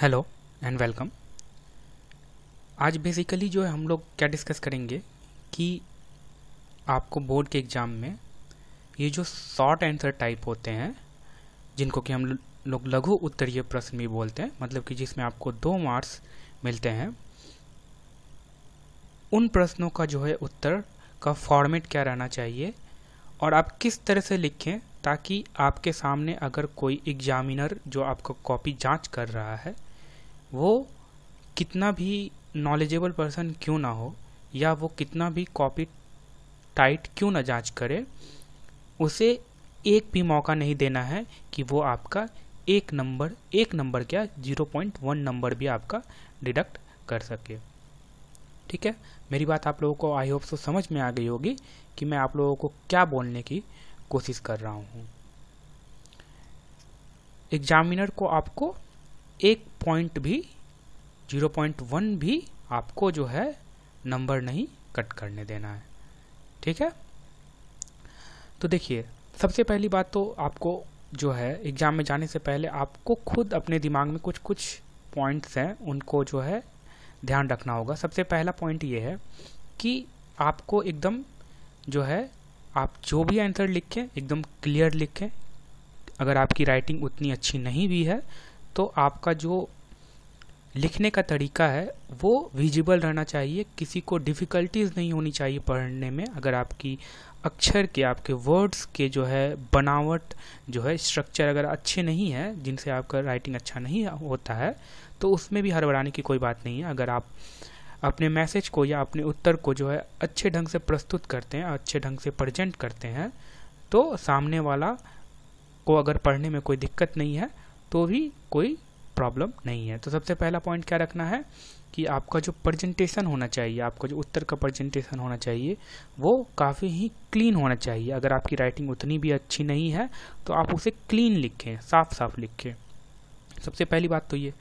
hello and welcome आज basically जो है हम लोग क्या डिस्कस करेंगे कि आपको बोर्ड के एग्ज़ाम में ये जो शॉर्ट आंसर टाइप होते हैं जिनको कि हम लोग लघु उत्तरीय प्रश्न भी बोलते हैं मतलब कि जिसमें आपको दो मार्क्स मिलते हैं उन प्रश्नों का जो है उत्तर का फॉर्मेट क्या रहना चाहिए और आप किस तरह से लिखें ताकि आपके सामने अगर कोई एग्जामिनर जो आपका कॉपी जांच कर रहा है वो कितना भी नॉलेजेबल पर्सन क्यों ना हो या वो कितना भी कॉपी टाइट क्यों ना जांच करे उसे एक भी मौका नहीं देना है कि वो आपका एक नंबर एक नंबर क्या जीरो पॉइंट वन नंबर भी आपका डिडक्ट कर सके ठीक है मेरी बात आप लोगों को आई होप सो समझ में आ गई होगी कि मैं आप लोगों को क्या बोलने की कोशिश कर रहा हूँ एग्जामिनर को आपको एक पॉइंट भी 0.1 भी आपको जो है नंबर नहीं कट करने देना है ठीक है तो देखिए सबसे पहली बात तो आपको जो है एग्ज़ाम में जाने से पहले आपको खुद अपने दिमाग में कुछ कुछ पॉइंट्स हैं उनको जो है ध्यान रखना होगा सबसे पहला पॉइंट ये है कि आपको एकदम जो है आप जो भी आंसर लिखें एकदम क्लियर लिखें अगर आपकी राइटिंग उतनी अच्छी नहीं भी है तो आपका जो लिखने का तरीका है वो विजिबल रहना चाहिए किसी को डिफ़िकल्टीज़ नहीं होनी चाहिए पढ़ने में अगर आपकी अक्षर के आपके वर्ड्स के जो है बनावट जो है स्ट्रक्चर अगर अच्छे नहीं है जिनसे आपका राइटिंग अच्छा नहीं होता है तो उसमें भी हड़बड़ाने की कोई बात नहीं है अगर आप अपने मैसेज को या अपने उत्तर को जो है अच्छे ढंग से प्रस्तुत करते हैं अच्छे ढंग से प्रजेंट करते हैं तो सामने वाला को अगर पढ़ने में कोई दिक्कत नहीं है तो भी कोई प्रॉब्लम नहीं है तो सबसे पहला पॉइंट क्या रखना है कि आपका जो प्रजेंटेशन होना चाहिए आपका जो उत्तर का प्रजेंटेशन होना चाहिए वो काफ़ी ही क्लीन होना चाहिए अगर आपकी राइटिंग उतनी भी अच्छी नहीं है तो आप उसे क्लीन लिखें साफ साफ लिखें सबसे पहली बात तो ये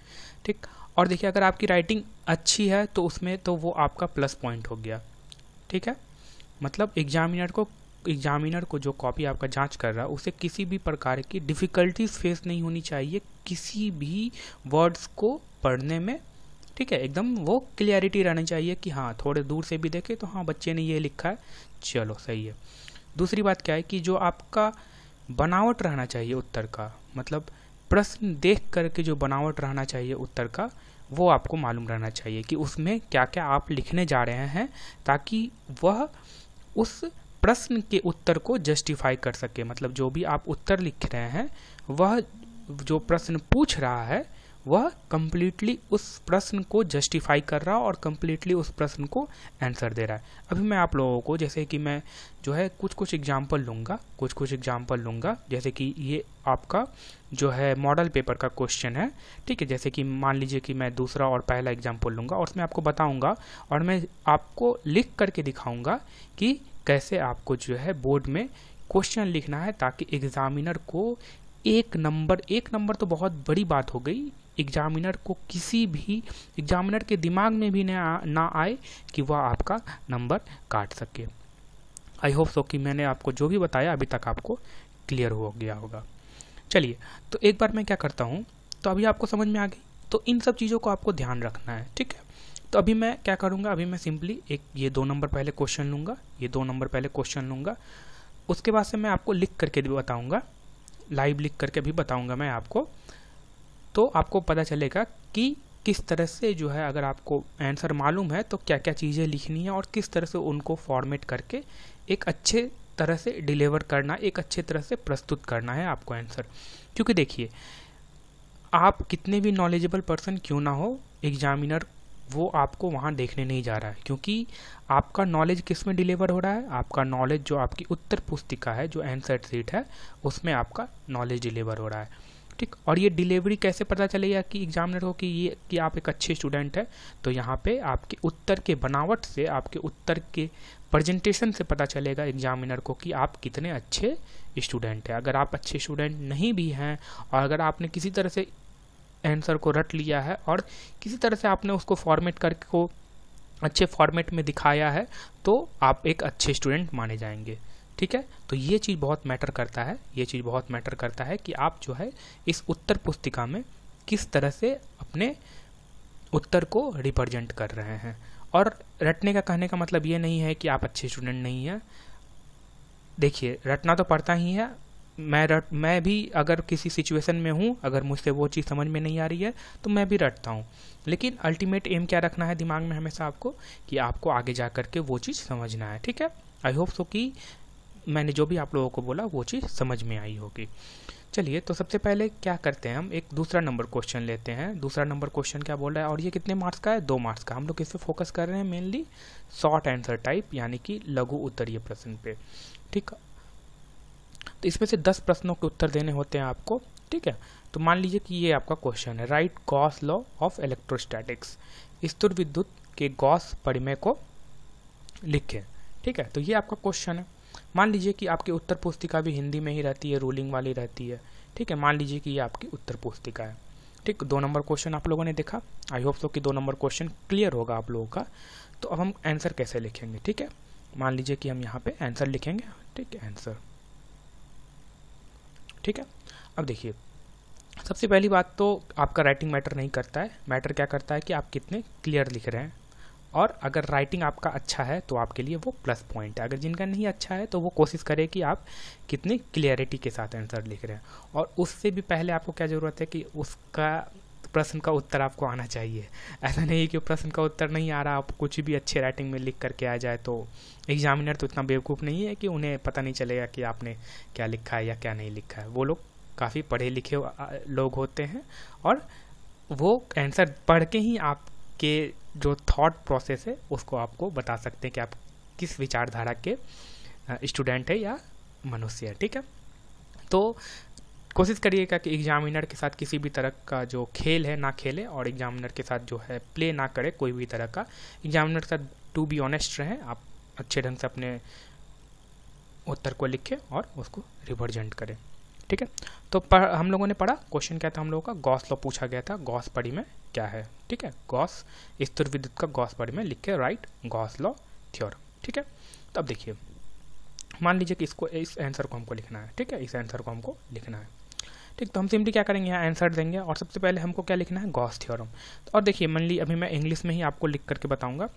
ठीक और देखिए अगर आपकी राइटिंग अच्छी है तो उसमें तो वो आपका प्लस पॉइंट हो गया ठीक है मतलब एग्जामिनर को एग्जामिनर को जो कॉपी आपका जांच कर रहा है उसे किसी भी प्रकार की डिफ़िकल्टीज फेस नहीं होनी चाहिए किसी भी वर्ड्स को पढ़ने में ठीक है एकदम वो क्लियरिटी रहनी चाहिए कि हाँ थोड़े दूर से भी देखे तो हाँ बच्चे ने ये लिखा है चलो सही है दूसरी बात क्या है कि जो आपका बनावट रहना चाहिए उत्तर का मतलब प्रश्न देख करके जो बनावट रहना चाहिए उत्तर का वो आपको मालूम रहना चाहिए कि उसमें क्या क्या आप लिखने जा रहे हैं ताकि वह उस प्रश्न के उत्तर को जस्टिफाई कर सके मतलब जो भी आप उत्तर लिख रहे हैं वह जो प्रश्न पूछ रहा है वह कम्प्लीटली उस प्रश्न को जस्टिफाई कर रहा है और कम्प्लीटली उस प्रश्न को आंसर दे रहा है अभी मैं आप लोगों को जैसे कि मैं जो है कुछ कुछ एग्जाम्पल लूँगा कुछ कुछ एग्जाम्पल लूँगा जैसे कि ये आपका जो है मॉडल पेपर का क्वेश्चन है ठीक है जैसे कि मान लीजिए कि मैं दूसरा और पहला एग्जाम्पल लूँगा और उसमें आपको बताऊँगा और मैं आपको लिख करके दिखाऊँगा कि कैसे आपको जो है बोर्ड में क्वेश्चन लिखना है ताकि एग्जामिनर को एक नंबर एक नंबर तो बहुत बड़ी बात हो गई एग्जामिनर को किसी भी एग्जामिनर के दिमाग में भी ना ना आए कि वह आपका नंबर काट सके आई होप सो कि मैंने आपको जो भी बताया अभी तक आपको क्लियर हो गया होगा चलिए तो एक बार मैं क्या करता हूँ तो अभी आपको समझ में आ गई तो इन सब चीज़ों को आपको ध्यान रखना है ठीक है तो अभी मैं क्या करूँगा अभी मैं सिंपली एक ये दो नंबर पहले क्वेश्चन लूँगा ये दो नंबर पहले क्वेश्चन लूँगा उसके बाद से मैं आपको लिख करके भी बताऊँगा लाइव लिख करके भी बताऊँगा मैं आपको तो आपको पता चलेगा कि किस तरह से जो है अगर आपको आंसर मालूम है तो क्या क्या चीज़ें लिखनी है और किस तरह से उनको फॉर्मेट करके एक अच्छे तरह से डिलीवर करना एक अच्छे तरह से प्रस्तुत करना है आपको आंसर क्योंकि देखिए आप कितने भी नॉलेजेबल पर्सन क्यों ना हो एग्जामिनर वो आपको वहाँ देखने नहीं जा रहा है क्योंकि आपका नॉलेज किस में डिलीवर हो रहा है आपका नॉलेज जो आपकी उत्तर पुस्तिका है जो एंसर सीट है उसमें आपका नॉलेज डिलीवर हो रहा है ठीक और ये डिलीवरी कैसे पता चलेगा कि एग्जामिनर को कि ये कि आप एक अच्छे स्टूडेंट हैं तो यहाँ पे आपके उत्तर के बनावट से आपके उत्तर के प्रेजेंटेशन से पता चलेगा एग्जामिनर को कि आप कितने अच्छे स्टूडेंट हैं अगर आप अच्छे स्टूडेंट नहीं भी हैं और अगर आपने किसी तरह से आंसर को रट लिया है और किसी तरह से आपने उसको फॉर्मेट करके को अच्छे फॉर्मेट में दिखाया है तो आप एक अच्छे स्टूडेंट माने जाएंगे ठीक है तो ये चीज़ बहुत मैटर करता है ये चीज़ बहुत मैटर करता है कि आप जो है इस उत्तर पुस्तिका में किस तरह से अपने उत्तर को रिप्रेजेंट कर रहे हैं और रटने का कहने का मतलब ये नहीं है कि आप अच्छे स्टूडेंट नहीं हैं देखिए रटना तो पड़ता ही है मैं रट मैं भी अगर किसी सिचुएशन में हूँ अगर मुझसे वो चीज़ समझ में नहीं आ रही है तो मैं भी रटता हूँ लेकिन अल्टीमेट एम क्या रखना है दिमाग में हमेशा आपको कि आपको आगे जा करके वो चीज़ समझना है ठीक है आई होप सो कि मैंने जो भी आप लोगों को बोला वो चीज़ समझ में आई होगी चलिए तो सबसे पहले क्या करते हैं हम एक दूसरा नंबर क्वेश्चन लेते हैं दूसरा नंबर क्वेश्चन क्या बोल रहा है और ये कितने मार्क्स का है दो मार्क्स का हम लोग इस पर फोकस कर रहे हैं मेनली शॉर्ट आंसर टाइप यानी कि लघु उत्तरीय प्रश्न पे ठीक तो इसमें से दस प्रश्नों के उत्तर देने होते हैं आपको ठीक है तो मान लीजिए कि ये आपका क्वेश्चन है right Gauss law of electrostatics स्तुर विद्युत के गॉस परिमय को लिखें ठीक है तो ये आपका क्वेश्चन है मान लीजिए कि आपकी उत्तर पुस्तिका भी हिंदी में ही रहती है रूलिंग वाली रहती है ठीक है मान लीजिए कि ये आपकी उत्तर पुस्तिका है ठीक दो नंबर क्वेश्चन आप लोगों ने देखा आई होप सो कि दो नंबर क्वेश्चन क्लियर होगा आप लोगों का तो अब हम आंसर कैसे लिखेंगे ठीक है मान लीजिए कि हम यहाँ पे आंसर लिखेंगे ठीक है आंसर ठीक है अब देखिए सबसे पहली बात तो आपका राइटिंग मैटर नहीं करता है मैटर क्या करता है कि आप कितने क्लियर लिख रहे हैं और अगर राइटिंग आपका अच्छा है तो आपके लिए वो प्लस पॉइंट है अगर जिनका नहीं अच्छा है तो वो कोशिश करें कि आप कितने क्लियरिटी के साथ आंसर लिख रहे हैं और उससे भी पहले आपको क्या ज़रूरत है कि उसका तो प्रश्न का उत्तर आपको आना चाहिए ऐसा नहीं है कि प्रश्न का उत्तर नहीं आ रहा आप कुछ भी अच्छे राइटिंग में लिख करके आ जाए तो एग्जामिनर तो इतना बेवकूफ़ नहीं है कि उन्हें पता नहीं चलेगा कि आपने क्या लिखा है या क्या नहीं लिखा है वो लोग काफ़ी पढ़े लिखे लोग होते हैं और वो आंसर पढ़ के ही आपके जो थॉट प्रोसेस है उसको आपको बता सकते हैं कि आप किस विचारधारा के स्टूडेंट है या मनुष्य है ठीक है तो कोशिश करिएगा कि एग्जामिनर के साथ किसी भी तरह का जो खेल है ना खेले और एग्जामिनर के साथ जो है प्ले ना करे कोई भी तरह का एग्जामिनर के साथ टू बी ऑनेस्ट रहें आप अच्छे ढंग से अपने उत्तर को लिखें और उसको रिप्रेजेंट करें ठीक है तो हम लोगों ने पढ़ा क्वेश्चन क्या था हम लोगों का गॉस लॉ पूछा गया था गॉस पड़ी में क्या है ठीक है गॉस स्थिर विद्युत का गॉस पड़ी में लिख के राइट गॉस लॉ थ्योर ठीक है तो अब देखिए मान लीजिए कि इसको इस आंसर को हमको लिखना है ठीक है इस आंसर को हमको लिखना है ठीक तो हम सिंपली क्या करेंगे यहाँ आंसर देंगे और सबसे पहले हमको क्या लिखना है गॉस थ्योरम और देखिए ली अभी मैं इंग्लिश में ही आपको लिख करके बताऊँगा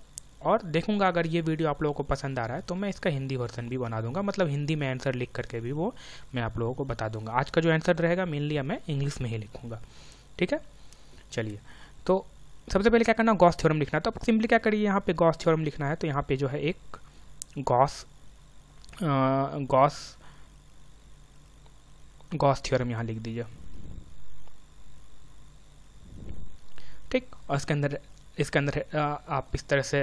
और देखूंगा अगर ये वीडियो आप लोगों को पसंद आ रहा है तो मैं इसका हिंदी वर्सन भी बना दूंगा मतलब हिंदी में आंसर लिख करके भी वो मैं आप लोगों को बता दूंगा आज का जो आंसर रहेगा मेनली मैं इंग्लिश में ही लिखूंगा ठीक है चलिए तो सबसे पहले क्या करना गॉस थ्योरम लिखना तो आप सिंपली क्या करिए यहाँ पे गॉस थ्योरम लिखना है तो यहाँ पे जो है एक गॉस गॉस गॉस थ्योरम यहाँ लिख दीजिए ठीक और इसके अंदर इसके अंदर आप इस तरह से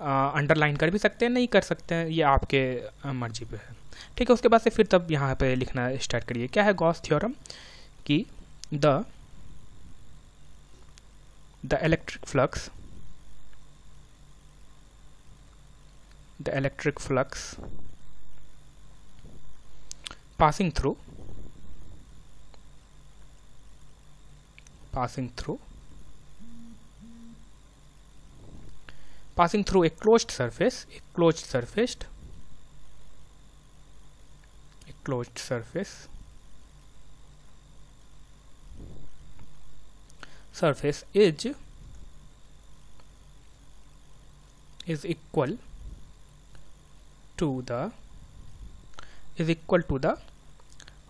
अंडरलाइन कर भी सकते हैं नहीं कर सकते हैं ये आपके मर्जी पे है ठीक है उसके बाद से फिर तब यहाँ पे लिखना स्टार्ट करिए क्या है गॉस थ्योरम कि the the electric flux the electric flux passing through passing through passing through a closed surface a closed surface a closed surface surface edge is equal to the is equal to the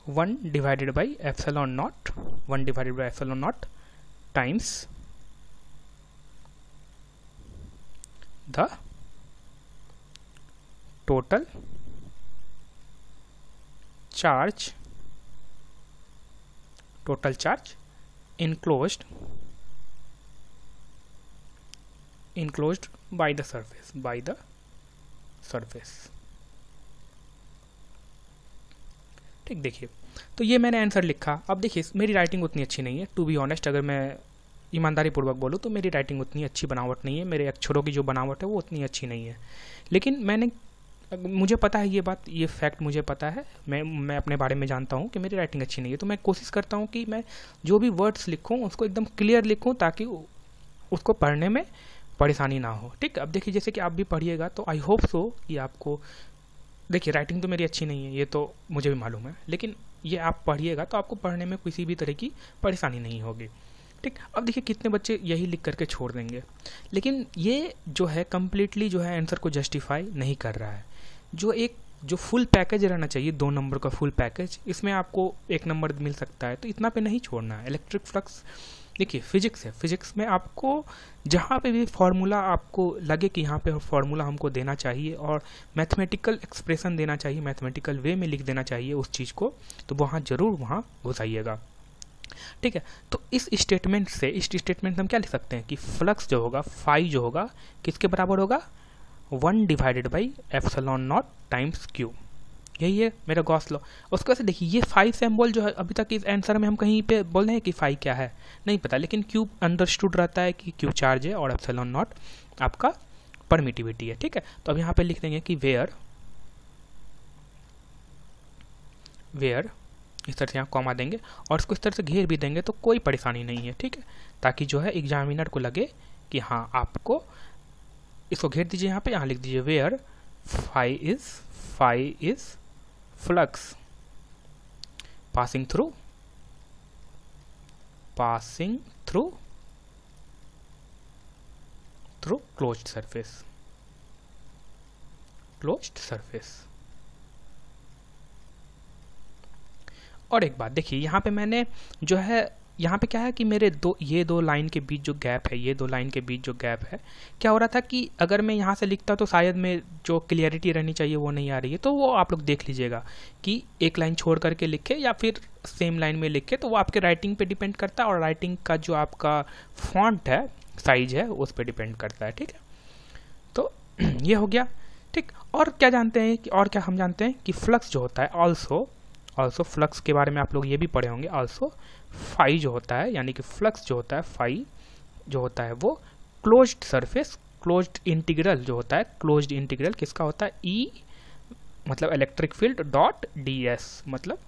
1 divided by epsilon naught 1 divided by epsilon naught times the total charge total charge enclosed enclosed by the surface by the surface ठीक देखिए तो ये मैंने answer लिखा अब देखिए मेरी writing उतनी अच्छी नहीं है टू बी ऑनेस्ट अगर मैं ईमानदारी पूर्वक बोलूँ तो मेरी राइटिंग उतनी अच्छी बनावट नहीं है मेरे अक्षरों की जो बनावट है वो उतनी अच्छी नहीं है लेकिन मैंने मुझे पता है ये बात ये फैक्ट मुझे पता है मैं मैं अपने बारे में जानता हूँ कि मेरी राइटिंग अच्छी नहीं है तो मैं कोशिश करता हूँ कि मैं जो भी वर्ड्स लिखूँ उसको एकदम क्लियर लिखूँ ताकि उसको पढ़ने में परेशानी ना हो ठीक अब देखिए जैसे कि आप भी पढ़िएगा तो आई होप सो कि आपको देखिए राइटिंग तो मेरी अच्छी नहीं है ये तो मुझे भी मालूम है लेकिन ये आप पढ़िएगा तो आपको पढ़ने में किसी भी तरह की परेशानी नहीं होगी ठीक अब देखिए कितने बच्चे यही लिख करके छोड़ देंगे लेकिन ये जो है कम्प्लीटली जो है आंसर को जस्टिफाई नहीं कर रहा है जो एक जो फुल पैकेज रहना चाहिए दो नंबर का फुल पैकेज इसमें आपको एक नंबर मिल सकता है तो इतना पे नहीं छोड़ना है इलेक्ट्रिक फ्लक्स देखिए फिजिक्स है फिजिक्स में आपको जहाँ पे भी फार्मूला आपको लगे कि यहाँ पे फार्मूला हमको देना चाहिए और मैथमेटिकल एक्सप्रेशन देना चाहिए मैथमेटिकल वे में लिख देना चाहिए उस चीज़ को तो वहाँ ज़रूर वहाँ घुसाइएगा ठीक है तो इस स्टेटमेंट से इस स्टेटमेंट हम क्या लिख सकते हैं कि फ्लक्स जो होगा फाइव जो होगा किसके बराबर होगा one divided by epsilon naught times Q यही है मेरा गॉस लॉ उसके बाद देखिए ये फाइव सेम्बॉल जो है अभी तक इस आंसर में हम कहीं पे बोल रहे हैं कि फाइव क्या है नहीं पता लेकिन क्यूब अंडरस्टूड रहता है कि क्यू चार्ज है और एप्सलॉन नॉट आपका परमिटिविटी है ठीक है तो अब यहाँ पे लिख देंगे कि वेयर वेयर इस तरह से यहाँ कॉमा देंगे और इसको इस तरह से घेर भी देंगे तो कोई परेशानी नहीं है ठीक है ताकि जो है एग्जामिनर को लगे कि हाँ आपको इसको घेर दीजिए यहाँ पे यहाँ लिख दीजिए where five is five is flux passing through passing through through closed surface closed surface और एक बात देखिए यहाँ पे मैंने जो है यहाँ पे क्या है कि मेरे दो ये दो लाइन के बीच जो गैप है ये दो लाइन के बीच जो गैप है क्या हो रहा था कि अगर मैं यहाँ से लिखता तो शायद में जो क्लियरिटी रहनी चाहिए वो नहीं आ रही है तो वो आप लोग देख लीजिएगा कि एक लाइन छोड़ करके लिखे या फिर सेम लाइन में लिखे तो वो आपके राइटिंग पे डिपेंड करता है और राइटिंग का जो आपका फॉन्ट है साइज है उस पर डिपेंड करता है ठीक है तो ये हो गया ठीक और क्या जानते हैं कि और क्या हम जानते हैं कि फ्लक्स जो होता है ऑल्सो ऑल्सो फ्लक्स के बारे में आप लोग ये भी पढ़े होंगे ऑल्सो फाई जो होता है यानी कि फ्लक्स जो होता है फाई जो होता है वो क्लोज सरफेस क्लोज इंटीग्रल जो होता है क्लोज इंटीग्रल किसका होता है ई e, मतलब electric field dot D S मतलब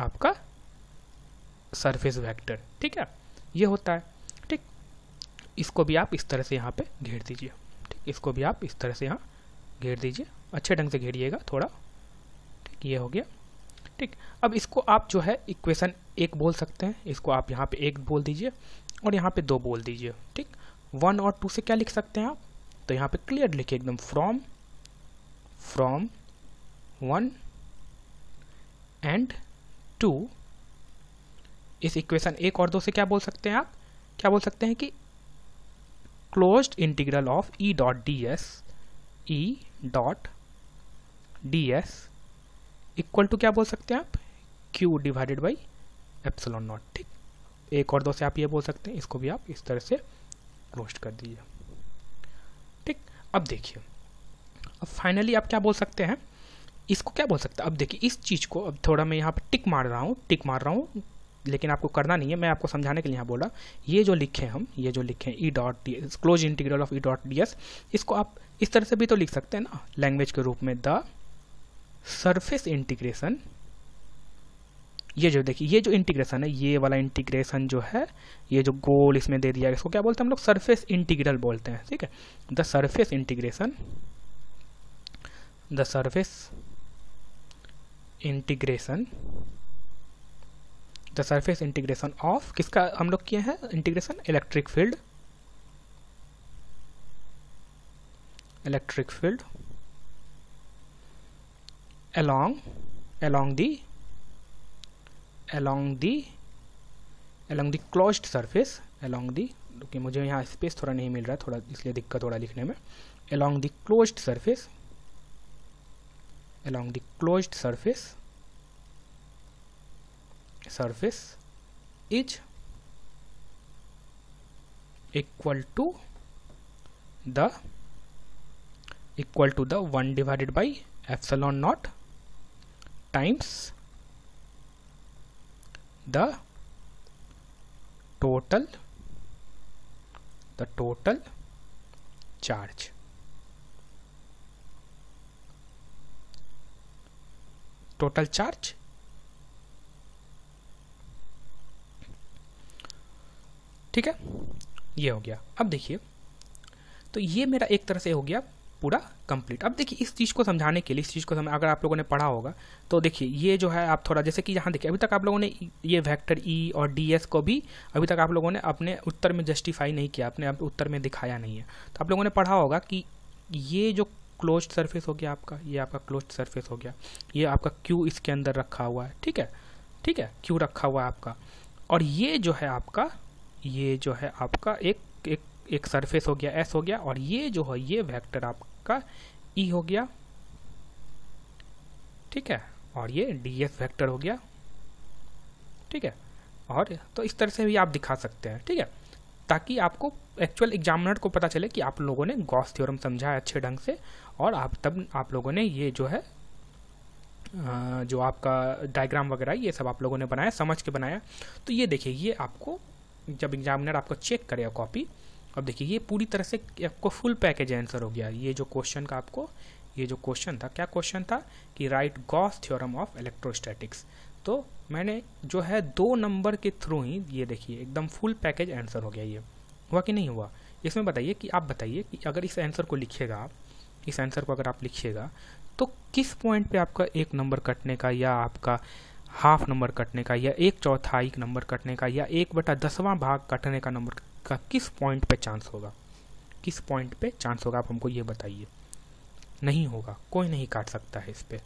आपका सरफेस वेक्टर ठीक है ये होता है ठीक इसको भी आप इस तरह से यहाँ पे घेर दीजिए ठीक इसको भी आप इस तरह से यहाँ घेर दीजिए अच्छे ढंग से घेरिएगा थोड़ा ठीक ये हो गया ठीक अब इसको आप जो है इक्वेशन एक बोल सकते हैं इसको आप यहाँ पे एक बोल दीजिए और यहाँ पे दो बोल दीजिए ठीक वन और टू से क्या लिख सकते हैं आप तो यहाँ पे क्लियर लिखिए एकदम from from one and two इस इक्वेशन एक और दो से क्या बोल सकते हैं आप क्या बोल सकते हैं कि close integral of E dot D S E dot D S equal to क्या बोल सकते हैं आप Q divided by epsilon naught ठीक एक और दो से आप ये बोल सकते हैं इसको भी आप इस तरह से क्लोज कर दीजिए ठीक अब देखिए अब फाइनली आप क्या बोल सकते हैं इसको क्या बोल सकते हैं अब देखिए इस चीज़ को अब थोड़ा मैं यहाँ पर टिक मार रहा हूँ टिक मार रहा हूँ लेकिन आपको करना नहीं है मैं आपको समझाने के लिए यहाँ बोला ये जो लिखे हम ये जो लिखे E dot D S close integral of E dot D S इसको आप इस तरह से भी तो लिख सकते हैं ना लैंग्वेज के रूप में द सरफेस इंटीग्रेशन ये जो देखिए ये जो इंटीग्रेशन है ये वाला इंटीग्रेशन जो है ये जो गोल इसमें दे दिया है इसको क्या बोलते हैं हम लोग सरफेस इंटीग्रल बोलते हैं ठीक है the surface integration the surface integration the surface integration of किसका हम लोग किए हैं integration electric field electric field along along the along the along the closed surface along the okay, मुझे यहाँ स्पेस थोड़ा नहीं मिल रहा थोड़ा इसलिए दिक्कत हो रहा लिखने में along the closed surface along the closed surface surface is equal to the equal to the 1 divided by epsilon naught times the total the total charge total charge ठीक है ये हो गया अब देखिए तो ये मेरा एक तरह से हो गया पूरा कंप्लीट अब देखिए इस चीज़ को समझाने के लिए इस चीज़ को समझ अगर आप लोगों ने पढ़ा होगा तो देखिए ये जो है आप थोड़ा जैसे कि यहाँ देखिए अभी तक आप लोगों ने ये वेक्टर ई e और डी को भी अभी तक आप लोगों ने अपने उत्तर में जस्टिफाई नहीं किया अपने उत्तर में दिखाया नहीं है तो आप लोगों ने पढ़ा होगा कि ये जो क्लोज सर्फेस हो गया आपका ये आपका क्लोज सर्फेस हो गया ये आपका क्यू इसके अंदर रखा हुआ है ठीक है ठीक है क्यू रखा हुआ है आपका और ये जो है आपका ये जो है आपका एक एक एक सरफेस हो गया एस हो गया और ये जो है ये वेक्टर आप आपका ई e हो गया ठीक है और ये डी एस वैक्टर हो गया ठीक है और तो इस तरह से भी आप दिखा सकते हैं ठीक है ताकि आपको एक्चुअल एग्जामिनर को पता चले कि आप लोगों ने गॉस थ्योरम समझा है अच्छे ढंग से और आप तब आप लोगों ने ये जो है जो आपका डायग्राम वगैरह ये सब आप लोगों ने बनाया समझ के बनाया तो ये देखिए ये आपको जब एग्जामिनर आपको चेक करेगा कॉपी अब देखिए ये पूरी तरह से आपको फुल पैकेज आंसर हो गया ये जो क्वेश्चन का आपको ये जो क्वेश्चन था क्या क्वेश्चन था कि right Gauss theorem of electrostatics तो मैंने जो है दो नंबर के थ्रू ही ये देखिए एकदम फुल पैकेज आंसर हो गया ये हुआ कि नहीं हुआ इसमें बताइए कि आप बताइए कि अगर इस आंसर को लिखिएगा आप इस आंसर को अगर आप लिखिएगा तो किस पॉइंट पे आपका एक नंबर कटने का या आपका हाफ नंबर कटने का या एक चौथाई नंबर कटने का या एक बटा दसवां भाग कटने का नंबर का किस पॉइंट पे चांस होगा किस पॉइंट पे चांस होगा आप हमको ये बताइए नहीं होगा कोई नहीं काट सकता है इस पर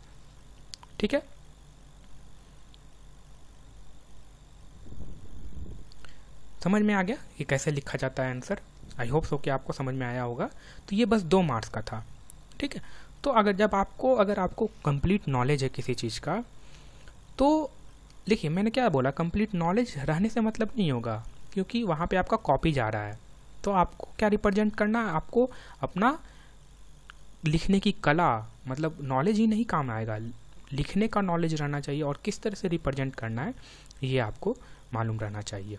ठीक है समझ में आ गया ये कैसे लिखा जाता है आंसर आई होप सो कि आपको समझ में आया होगा तो ये बस दो मार्क्स का था ठीक है तो अगर जब आपको अगर आपको कंप्लीट नॉलेज है किसी चीज़ का तो देखिए मैंने क्या बोला कंप्लीट नॉलेज रहने से मतलब नहीं होगा क्योंकि वहाँ पे आपका कॉपी जा रहा है तो आपको क्या रिप्रेजेंट करना है आपको अपना लिखने की कला मतलब नॉलेज ही नहीं काम आएगा लिखने का नॉलेज रहना चाहिए और किस तरह से रिप्रेजेंट करना है ये आपको मालूम रहना चाहिए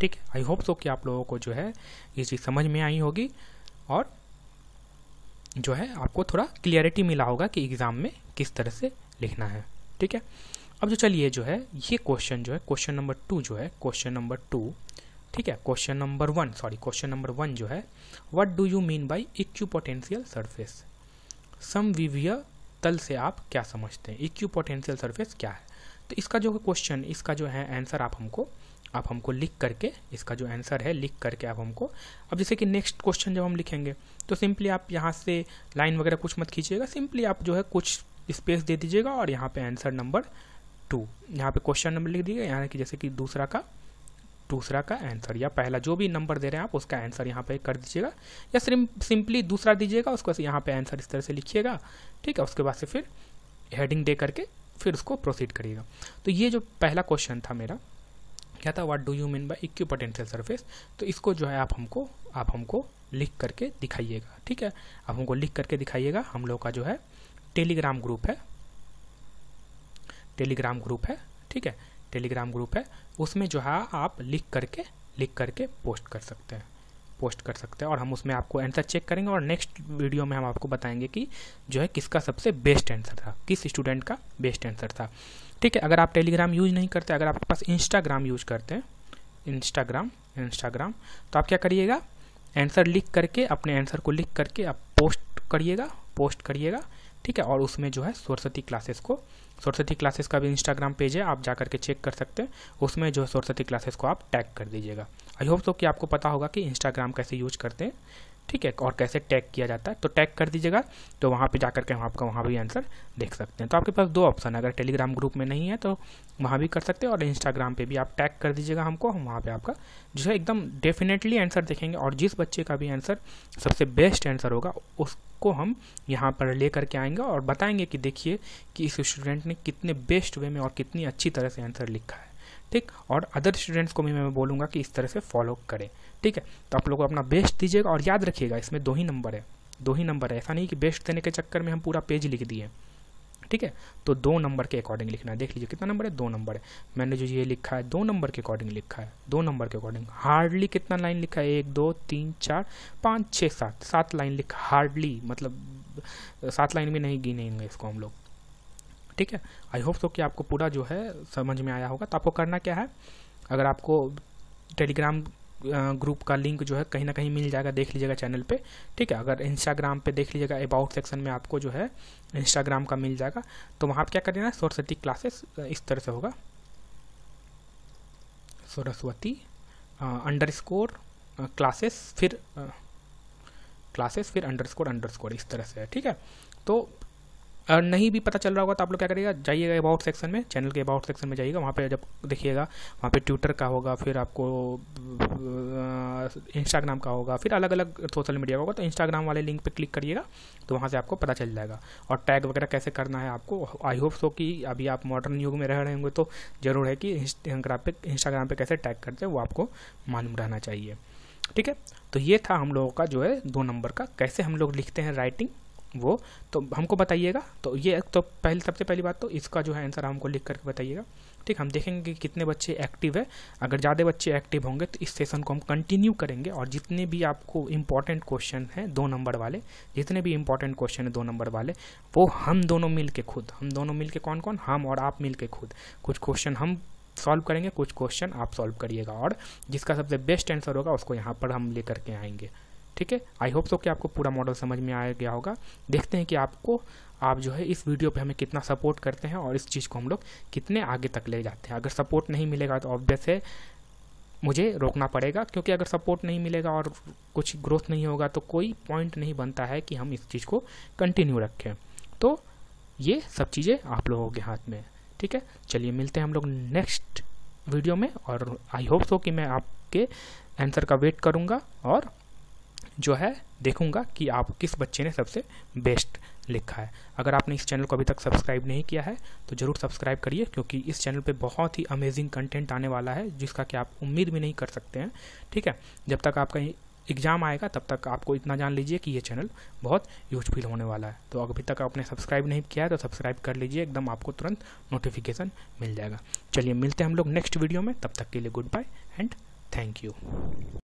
ठीक है आई होप सो कि आप लोगों को जो है ये चीज़ समझ में आई होगी और जो है आपको थोड़ा क्लियरिटी मिला होगा कि एग्ज़ाम में किस तरह से लिखना है ठीक है अब जो चलिए जो है ये क्वेश्चन जो है क्वेश्चन नंबर टू जो है क्वेश्चन नंबर टू ठीक है question number one sorry question number one जो है what do you mean by potential surface सम विवीय तल से आप क्या समझते हैं पोटेंशियल सरफेस क्या है तो इसका जो क्वेश्चन इसका जो है आंसर आप हमको आप हमको लिख करके इसका जो आंसर है लिख करके आप हमको अब जैसे कि नेक्स्ट क्वेश्चन जब हम लिखेंगे तो सिंपली आप यहाँ से लाइन वगैरह कुछ मत खींचेगा सिंपली आप जो है कुछ स्पेस दे दीजिएगा और यहाँ पे आंसर नंबर टू यहाँ पे क्वेश्चन नंबर लिख दिए यानी कि जैसे कि दूसरा का दूसरा का आंसर या पहला जो भी नंबर दे रहे हैं आप उसका आंसर यहाँ पे कर दीजिएगा या सिंपली दूसरा दीजिएगा उसको यहाँ पे आंसर इस तरह से लिखिएगा ठीक है उसके बाद से फिर हेडिंग दे करके फिर उसको प्रोसीड करिएगा तो ये जो पहला क्वेश्चन था मेरा क्या था what do you mean by potential surface तो इसको जो है आप हमको आप हमको लिख करके दिखाइएगा ठीक है आप हमको लिख करके दिखाइएगा हम लोग का जो है टेलीग्राम ग्रुप है टेलीग्राम ग्रुप है ठीक है टेलीग्राम ग्रुप है उसमें जो है आप लिख करके लिख करके पोस्ट कर सकते हैं पोस्ट कर सकते हैं और हम उसमें आपको आंसर चेक करेंगे और नेक्स्ट वीडियो में हम आपको बताएंगे कि जो है किसका सबसे बेस्ट आंसर था किस स्टूडेंट का बेस्ट आंसर था ठीक है अगर आप टेलीग्राम यूज नहीं करते अगर आपके पास इंस्टाग्राम यूज करते हैं इंस्टाग्राम इंस्टाग्राम तो आप क्या करिएगा आंसर लिख करके अपने आंसर को लिख करके आप पोस्ट करिएगा पोस्ट करिएगा ठीक है और उसमें जो है सरस्वती क्लासेस को सरस्वती क्लासेस का भी इंस्टाग्राम पेज है आप जा करके चेक कर सकते हैं उसमें जो है सरस्वती क्लासेस को आप टैग कर दीजिएगा आई होप तो कि आपको पता होगा कि इंस्टाग्राम कैसे यूज करते हैं ठीक है और कैसे टैग किया जाता है तो टैग कर दीजिएगा तो वहाँ पे जा करके हम आपका वहाँ भी आंसर देख सकते हैं तो आपके पास दो ऑप्शन है अगर टेलीग्राम ग्रुप में नहीं है तो वहाँ भी कर सकते हैं और इंस्टाग्राम पे भी आप टैग कर दीजिएगा हमको हम वहाँ पे आपका जो है एकदम डेफिनेटली आंसर देखेंगे और जिस बच्चे का भी आंसर सबसे बेस्ट आंसर होगा उस को हम यहाँ पर ले करके आएंगे और बताएंगे कि देखिए कि इस स्टूडेंट ने कितने बेस्ट वे में और कितनी अच्छी तरह से आंसर लिखा है ठीक और अदर स्टूडेंट्स को भी मैं बोलूँगा कि इस तरह से फॉलो करें ठीक है तो आप लोग अपना बेस्ट दीजिएगा और याद रखिएगा इसमें दो ही नंबर है दो ही नंबर है ऐसा नहीं कि बेस्ट देने के चक्कर में हम पूरा पेज लिख दिए ठीक है तो दो नंबर के अकॉर्डिंग लिखना है देख लीजिए कितना नंबर है दो नंबर है मैंने जो ये लिखा है दो नंबर के अकॉर्डिंग लिखा है दो नंबर के अकॉर्डिंग हार्डली कितना लाइन लिखा है एक दो तीन चार पाँच छः सात सात लाइन लिखा हार्डली मतलब सात लाइन भी नहीं गिनेंगे इसको हम लोग ठीक है आई होप सो कि आपको पूरा जो है समझ में आया होगा तो आपको करना क्या है अगर आपको टेलीग्राम ग्रुप का लिंक जो है कहीं ना कहीं मिल जाएगा देख लीजिएगा चैनल पे ठीक है अगर इंस्टाग्राम पे देख लीजिएगा अबाउट सेक्शन में आपको जो है इंस्टाग्राम का मिल जाएगा तो वहाँ पर क्या कर देना सरस्वती क्लासेस इस तरह से होगा सरस्वती अंडर स्कोर क्लासेस फिर क्लासेस फिर अंडर स्कोर अंडर स्कोर इस तरह से है ठीक है तो और नहीं भी पता चल रहा होगा तो आप लोग क्या करिएगा जाइएगा अबाउट सेक्शन में चैनल के अबाउट सेक्शन में जाइएगा वहाँ पे जब देखिएगा वहाँ पे ट्विटर का होगा फिर आपको इंस्टाग्राम का होगा फिर अलग अलग सोशल मीडिया का होगा तो इंस्टाग्राम वाले लिंक पे क्लिक करिएगा तो वहाँ से आपको पता चल जाएगा और टैग वगैरह कैसे करना है आपको आई होप सो कि अभी आप मॉडर्न युग में रह रहे होंगे तो ज़रूर है कि इंस्टाग्राम पे इंस्टाग्राम पे कैसे टैग करते हैं वो आपको मालूम रहना चाहिए ठीक है तो ये था हम लोगों का जो है दो नंबर का कैसे हम लोग लिखते हैं राइटिंग वो तो हमको बताइएगा तो ये तो पहले सबसे पहली बात तो इसका जो है आंसर हमको लिख करके बताइएगा ठीक हम देखेंगे कि कितने बच्चे एक्टिव है अगर ज़्यादा बच्चे एक्टिव होंगे तो इस सेशन को हम कंटिन्यू करेंगे और जितने भी आपको इम्पॉर्टेंट क्वेश्चन हैं दो नंबर वाले जितने भी इम्पॉर्टेंट क्वेश्चन हैं दो नंबर वाले वो हम दोनों मिल के खुद हम दोनों मिल के कौन कौन हम और आप मिल के खुद कुछ क्वेश्चन हम सॉल्व करेंगे कुछ क्वेश्चन आप सॉल्व करिएगा और जिसका सबसे बेस्ट आंसर होगा उसको यहाँ पर हम लेकर के आएंगे ठीक है आई होप सो कि आपको पूरा मॉडल समझ में आया गया होगा देखते हैं कि आपको आप जो है इस वीडियो पे हमें कितना सपोर्ट करते हैं और इस चीज़ को हम लोग कितने आगे तक ले जाते हैं अगर सपोर्ट नहीं मिलेगा तो ऑब्वियस है मुझे रोकना पड़ेगा क्योंकि अगर सपोर्ट नहीं मिलेगा और कुछ ग्रोथ नहीं होगा तो कोई पॉइंट नहीं बनता है कि हम इस चीज़ को कंटिन्यू रखें तो ये सब चीज़ें आप लोगों के हाथ में ठीक है चलिए मिलते हैं हम लोग नेक्स्ट वीडियो में और आई होप सो कि मैं आपके आंसर का वेट करूँगा और जो है देखूंगा कि आप किस बच्चे ने सबसे बेस्ट लिखा है अगर आपने इस चैनल को अभी तक सब्सक्राइब नहीं किया है तो ज़रूर सब्सक्राइब करिए क्योंकि इस चैनल पे बहुत ही अमेजिंग कंटेंट आने वाला है जिसका कि आप उम्मीद भी नहीं कर सकते हैं ठीक है जब तक आपका एग्ज़ाम आएगा तब तक आपको इतना जान लीजिए कि ये चैनल बहुत यूजफुल होने वाला है तो अभी तक आपने सब्सक्राइब नहीं किया है तो सब्सक्राइब कर लीजिए एकदम आपको तुरंत नोटिफिकेशन मिल जाएगा चलिए मिलते हैं हम लोग नेक्स्ट वीडियो में तब तक के लिए goodbye and thank you